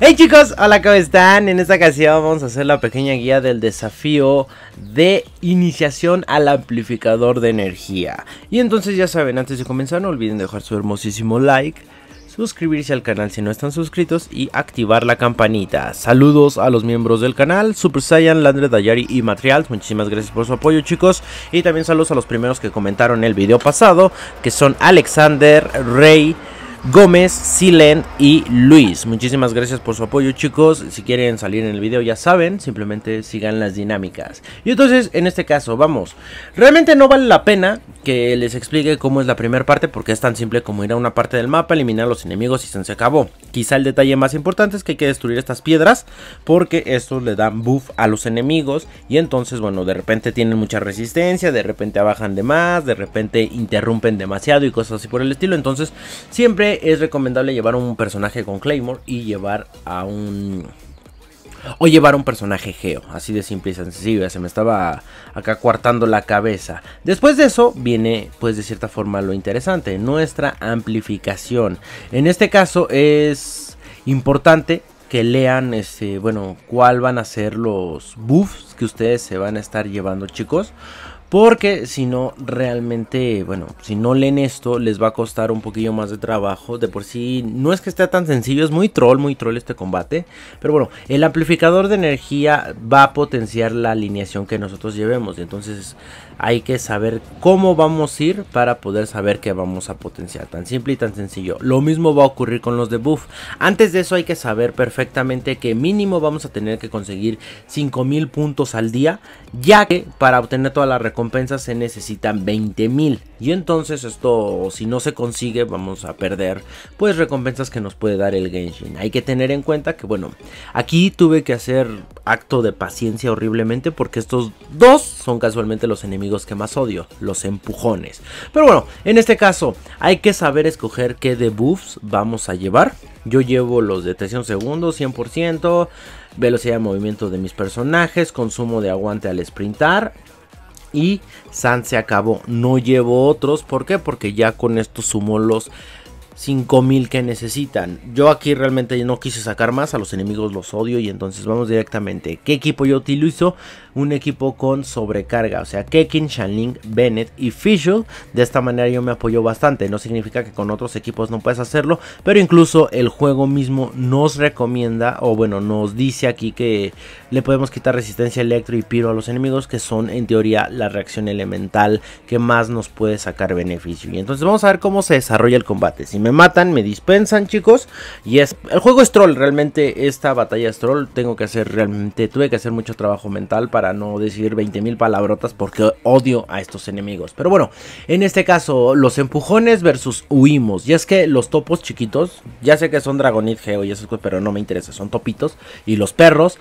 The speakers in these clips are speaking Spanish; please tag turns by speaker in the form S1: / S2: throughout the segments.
S1: Hey chicos, hola, ¿cómo están? En esta ocasión vamos a hacer la pequeña guía del desafío de iniciación al amplificador de energía. Y entonces ya saben, antes de comenzar no olviden dejar su hermosísimo like, suscribirse al canal si no están suscritos y activar la campanita. Saludos a los miembros del canal, Super Saiyan, Landre Dayari y Materials, muchísimas gracias por su apoyo chicos. Y también saludos a los primeros que comentaron el video pasado, que son Alexander, Rey... Gómez, Silen y Luis. Muchísimas gracias por su apoyo chicos. Si quieren salir en el video ya saben, simplemente sigan las dinámicas. Y entonces en este caso, vamos. Realmente no vale la pena que les explique cómo es la primera parte porque es tan simple como ir a una parte del mapa, eliminar los enemigos y se acabó. Quizá el detalle más importante es que hay que destruir estas piedras porque esto le da buff a los enemigos y entonces bueno, de repente tienen mucha resistencia, de repente bajan de más, de repente interrumpen demasiado y cosas así por el estilo. Entonces siempre es recomendable llevar un personaje con Claymore y llevar a un... O llevar un personaje geo, así de simple y sencillo, se me estaba acá cuartando la cabeza. Después de eso viene pues de cierta forma lo interesante, nuestra amplificación. En este caso es importante que lean este, bueno, cuál van a ser los buffs que ustedes se van a estar llevando, chicos, porque si no, realmente, bueno, si no leen esto, les va a costar un poquillo más de trabajo. De por sí, no es que esté tan sencillo, es muy troll, muy troll este combate. Pero bueno, el amplificador de energía va a potenciar la alineación que nosotros llevemos. Entonces hay que saber cómo vamos a ir para poder saber qué vamos a potenciar. Tan simple y tan sencillo. Lo mismo va a ocurrir con los buff Antes de eso hay que saber perfectamente que mínimo vamos a tener que conseguir 5000 puntos al día. Ya que para obtener toda la Recompensas se necesitan 20,000 Y entonces esto, si no se consigue, vamos a perder pues recompensas que nos puede dar el Genshin. Hay que tener en cuenta que, bueno, aquí tuve que hacer acto de paciencia horriblemente porque estos dos son casualmente los enemigos que más odio, los empujones. Pero bueno, en este caso hay que saber escoger qué debuffs vamos a llevar. Yo llevo los de 300 segundos, 100%, velocidad de movimiento de mis personajes, consumo de aguante al sprintar, y San se acabó. No llevo otros, ¿por qué? Porque ya con esto sumó los 5000 que necesitan. Yo aquí realmente no quise sacar más, a los enemigos los odio y entonces vamos directamente. ¿Qué equipo yo utilizo? Un equipo con sobrecarga, o sea, Kekin, Shanling, Bennett y Fischl. De esta manera yo me apoyo bastante, no significa que con otros equipos no puedas hacerlo, pero incluso el juego mismo nos recomienda, o bueno, nos dice aquí que le podemos quitar resistencia electro y piro a los enemigos que son en teoría la reacción elemental que más nos puede sacar beneficio. Y entonces vamos a ver cómo se desarrolla el combate. Si me matan, me dispensan chicos. Y es, el juego es troll, realmente esta batalla es troll. Tengo que hacer realmente, tuve que hacer mucho trabajo mental para no decir 20.000 palabrotas porque odio a estos enemigos. Pero bueno, en este caso los empujones versus huimos. Y es que los topos chiquitos, ya sé que son Dragonite Geo y cosas pero no me interesa, son topitos. Y los perros,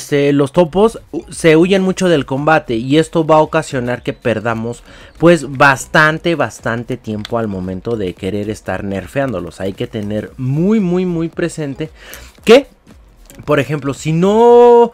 S1: este, los topos se huyen mucho del combate y esto va a ocasionar que perdamos pues bastante, bastante tiempo al momento de querer estar nerfeándolos. Hay que tener muy, muy, muy presente que, por ejemplo, si no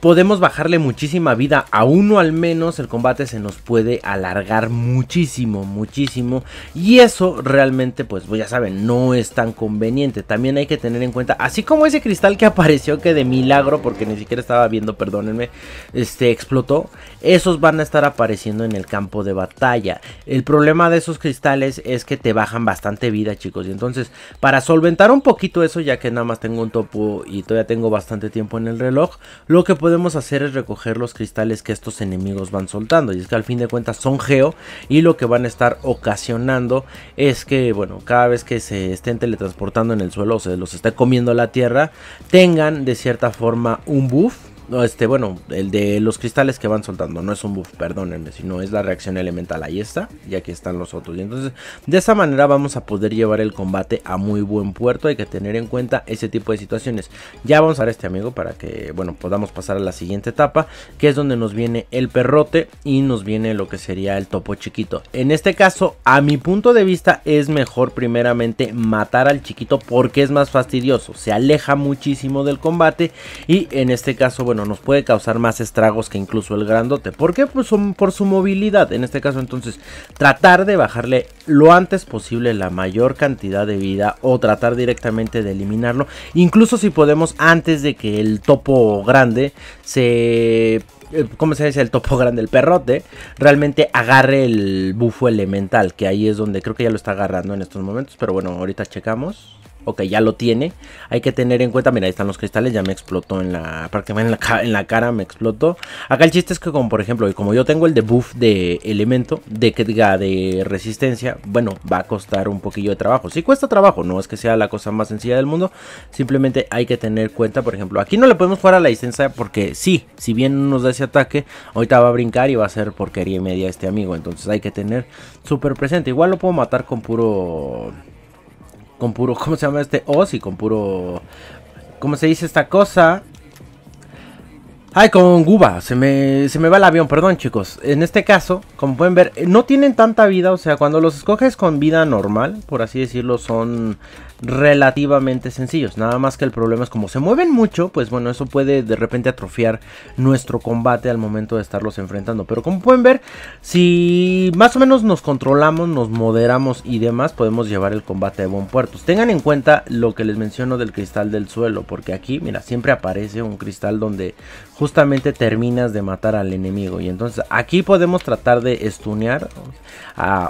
S1: podemos bajarle muchísima vida a uno al menos, el combate se nos puede alargar muchísimo, muchísimo. Y eso realmente, pues, pues ya saben, no es tan conveniente. También hay que tener en cuenta, así como ese cristal que apareció que de milagro, porque ni siquiera estaba viendo, perdónenme, este explotó, esos van a estar apareciendo en el campo de batalla. El problema de esos cristales es que te bajan bastante vida, chicos. Y entonces, para solventar un poquito eso, ya que nada más tengo un topo y todavía tengo bastante tiempo en el reloj, lo que podemos hacer es recoger los cristales que estos enemigos van soltando. Y es que al fin de cuentas son geo y lo que van a estar ocasionando es que, bueno, cada vez que se estén teletransportando en el suelo o se los esté comiendo la tierra, tengan de cierta forma un buff no, este, bueno, el de los cristales que van soltando, no es un buff, perdónenme, sino es la reacción elemental. Ahí está, y aquí están los otros. Y entonces, de esa manera vamos a poder llevar el combate a muy buen puerto. Hay que tener en cuenta ese tipo de situaciones. Ya vamos a ver este amigo para que, bueno, podamos pasar a la siguiente etapa, que es donde nos viene el perrote y nos viene lo que sería el topo chiquito. En este caso, a mi punto de vista, es mejor primeramente matar al chiquito porque es más fastidioso. Se aleja muchísimo del combate y en este caso, bueno, no nos puede causar más estragos que incluso el grandote. ¿Por qué? Pues por su movilidad. En este caso, entonces, tratar de bajarle lo antes posible la mayor cantidad de vida o tratar directamente de eliminarlo. Incluso si podemos, antes de que el topo grande se eh, ¿cómo se dice? El topo grande, el perrote, realmente agarre el bufo elemental, que ahí es donde creo que ya lo está agarrando en estos momentos, pero bueno, ahorita checamos. Ok, ya lo tiene. Hay que tener en cuenta, mira, ahí están los cristales, ya me explotó en la, en la, en la cara, me explotó. Acá el chiste es que como por ejemplo, y como yo tengo el debuff de elemento, de que de resistencia, bueno, va a costar un poquillo de trabajo. Si sí cuesta trabajo, no es que sea la cosa más sencilla del mundo, simplemente hay que tener cuenta, por ejemplo, aquí no le podemos jugar a la distancia porque sí, si bien nos da ese ataque, ahorita va a brincar y va a ser porquería y media este amigo, entonces hay que tener súper presente. Igual lo puedo matar con puro con puro, ¿cómo se llama este? O y con puro, ¿cómo se dice esta cosa? Ay, con Guba, se me, se me va el avión, perdón chicos. En este caso, como pueden ver, eh, no tienen tanta vida, o sea, cuando los escoges con vida normal, por así decirlo, son relativamente sencillos. Nada más que el problema es como se mueven mucho, pues bueno, eso puede de repente atrofiar nuestro combate al momento de estarlos enfrentando. Pero como pueden ver, si más o menos nos controlamos, nos moderamos y demás, podemos llevar el combate de buen puerto. Tengan en cuenta lo que les menciono del cristal del suelo, porque aquí, mira, siempre aparece un cristal donde justamente terminas de matar al enemigo. Y entonces aquí podemos tratar de estunear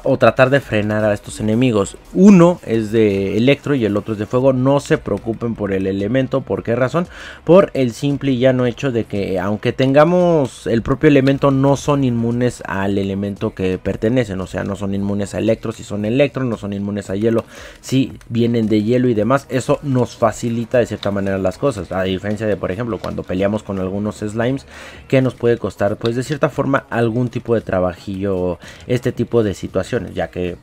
S1: o tratar de frenar a estos enemigos. Uno es de electro y el otro es de fuego. No se preocupen por el elemento. ¿Por qué razón? Por el simple y llano hecho de que aunque tengamos el propio elemento no son inmunes al elemento que pertenecen. O sea, no son inmunes a electro si son electro. No son inmunes a hielo si vienen de hielo y demás. Eso nos facilita de cierta manera las cosas. A diferencia de, por ejemplo, cuando peleamos con algunos slimes que nos puede costar pues de cierta forma algún tipo de trabajillo este tipo de situaciones ya que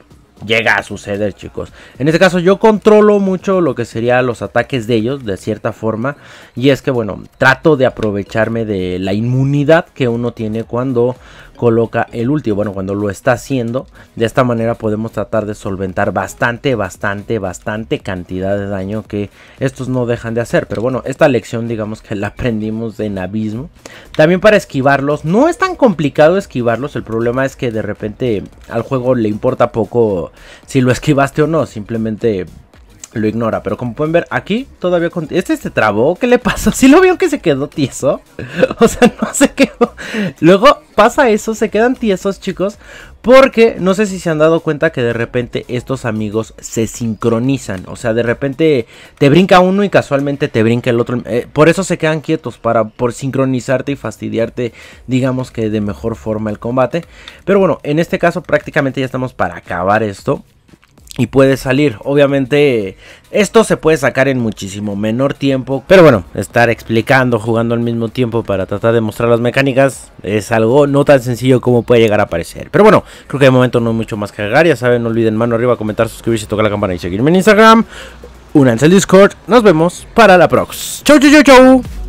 S1: llega a suceder, chicos. En este caso yo controlo mucho lo que serían los ataques de ellos, de cierta forma. Y es que, bueno, trato de aprovecharme de la inmunidad que uno tiene cuando coloca el último. Bueno, cuando lo está haciendo, de esta manera podemos tratar de solventar bastante, bastante, bastante cantidad de daño que estos no dejan de hacer. Pero bueno, esta lección digamos que la aprendimos en abismo. También para esquivarlos, no es tan complicado esquivarlos. El problema es que de repente al juego le importa poco si lo esquivaste o no. Simplemente lo ignora. Pero como pueden ver, aquí todavía... Con... ¿Este se trabó? ¿Qué le pasó? Si lo vio que se quedó tieso? o sea, no se quedó... Luego pasa eso, se quedan tiesos, chicos. Porque no sé si se han dado cuenta que de repente estos amigos se sincronizan. O sea, de repente te brinca uno y casualmente te brinca el otro. Eh, por eso se quedan quietos, para por sincronizarte y fastidiarte, digamos que de mejor forma el combate. Pero bueno, en este caso prácticamente ya estamos para acabar esto y puede salir. Obviamente esto se puede sacar en muchísimo menor tiempo, pero bueno, estar explicando, jugando al mismo tiempo para tratar de mostrar las mecánicas es algo no tan sencillo como puede llegar a parecer. Pero bueno, creo que de momento no hay mucho más que agregar, ya saben, no olviden mano arriba, comentar, suscribirse, tocar la campana y seguirme en Instagram. Únanse al Discord, nos vemos para la prox. Chau, chau, chau, chau.